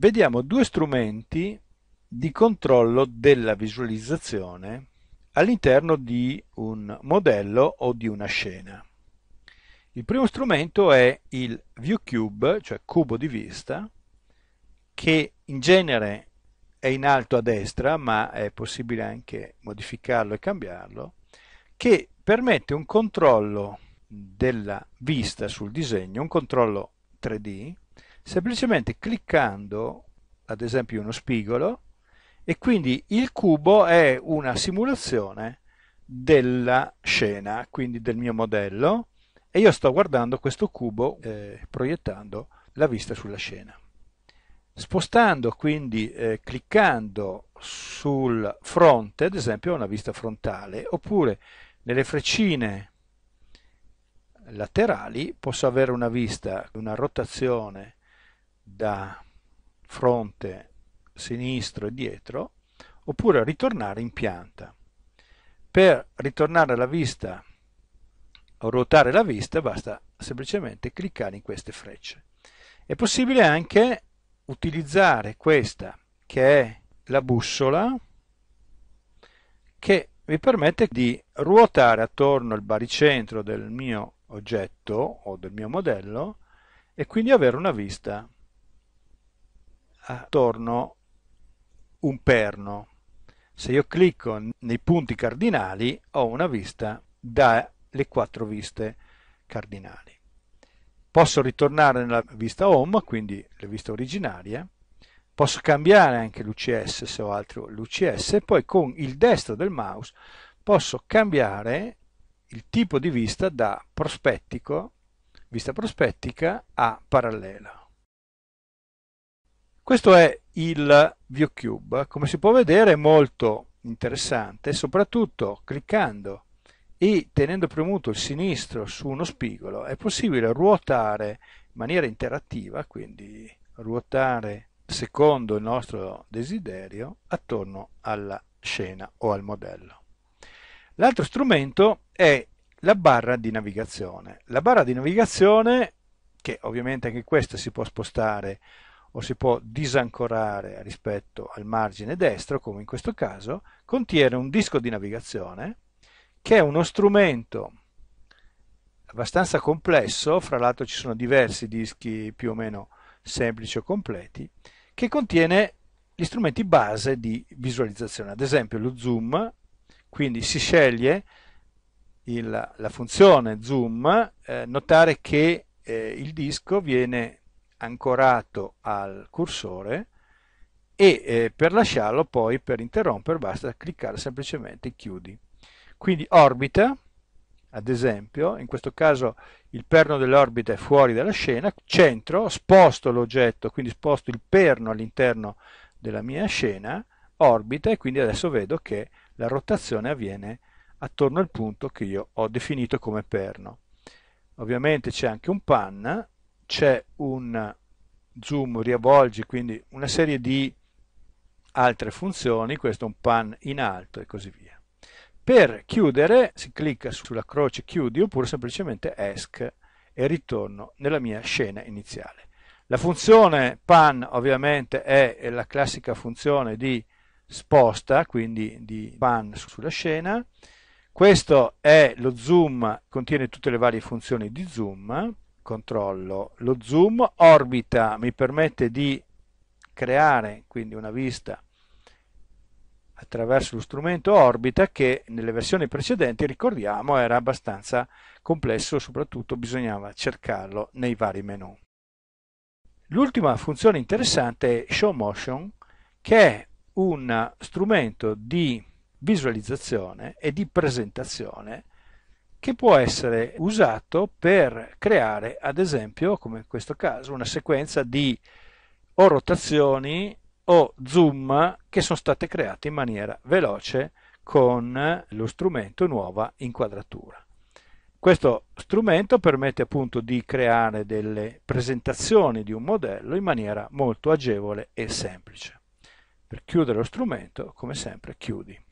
vediamo due strumenti di controllo della visualizzazione all'interno di un modello o di una scena. Il primo strumento è il ViewCube, cioè cubo di vista, che in genere è in alto a destra, ma è possibile anche modificarlo e cambiarlo, che permette un controllo della vista sul disegno, un controllo 3D, semplicemente cliccando ad esempio uno spigolo e quindi il cubo è una simulazione della scena, quindi del mio modello e io sto guardando questo cubo eh, proiettando la vista sulla scena. Spostando quindi, eh, cliccando sul fronte, ad esempio ho una vista frontale, oppure nelle freccine laterali posso avere una vista, una rotazione da fronte sinistro e dietro, oppure ritornare in pianta. Per ritornare alla vista o ruotare la vista basta semplicemente cliccare in queste frecce. È possibile anche utilizzare questa che è la bussola che mi permette di ruotare attorno al baricentro del mio oggetto o del mio modello e quindi avere una vista attorno un perno. Se io clicco nei punti cardinali ho una vista dalle quattro viste cardinali. Posso ritornare nella vista home, quindi la vista originaria, posso cambiare anche l'UCS se ho altro l'UCS e poi con il destro del mouse posso cambiare il tipo di vista da prospettico, vista prospettica a parallela. Questo è il ViewCube, come si può vedere è molto interessante, soprattutto cliccando e tenendo premuto il sinistro su uno spigolo è possibile ruotare in maniera interattiva, quindi ruotare secondo il nostro desiderio attorno alla scena o al modello. L'altro strumento è la barra di navigazione. La barra di navigazione, che ovviamente anche questa si può spostare o si può disancorare rispetto al margine destro, come in questo caso, contiene un disco di navigazione che è uno strumento abbastanza complesso, fra l'altro ci sono diversi dischi più o meno semplici o completi, che contiene gli strumenti base di visualizzazione, ad esempio lo zoom, quindi si sceglie il, la funzione zoom, eh, notare che eh, il disco viene ancorato al cursore e eh, per lasciarlo poi per interrompere basta cliccare semplicemente chiudi quindi orbita ad esempio in questo caso il perno dell'orbita è fuori dalla scena centro sposto l'oggetto quindi sposto il perno all'interno della mia scena orbita e quindi adesso vedo che la rotazione avviene attorno al punto che io ho definito come perno ovviamente c'è anche un pan c'è un zoom riavvolgi, quindi una serie di altre funzioni, questo è un pan in alto e così via. Per chiudere si clicca sulla croce chiudi oppure semplicemente ESC e ritorno nella mia scena iniziale. La funzione pan ovviamente è la classica funzione di sposta, quindi di pan sulla scena. Questo è lo zoom, contiene tutte le varie funzioni di zoom controllo lo zoom, orbita mi permette di creare quindi una vista attraverso lo strumento orbita che nelle versioni precedenti ricordiamo era abbastanza complesso soprattutto bisognava cercarlo nei vari menu. L'ultima funzione interessante è Show Motion che è un strumento di visualizzazione e di presentazione che può essere usato per creare, ad esempio, come in questo caso, una sequenza di o rotazioni o zoom che sono state create in maniera veloce con lo strumento nuova inquadratura. Questo strumento permette appunto di creare delle presentazioni di un modello in maniera molto agevole e semplice. Per chiudere lo strumento, come sempre, chiudi.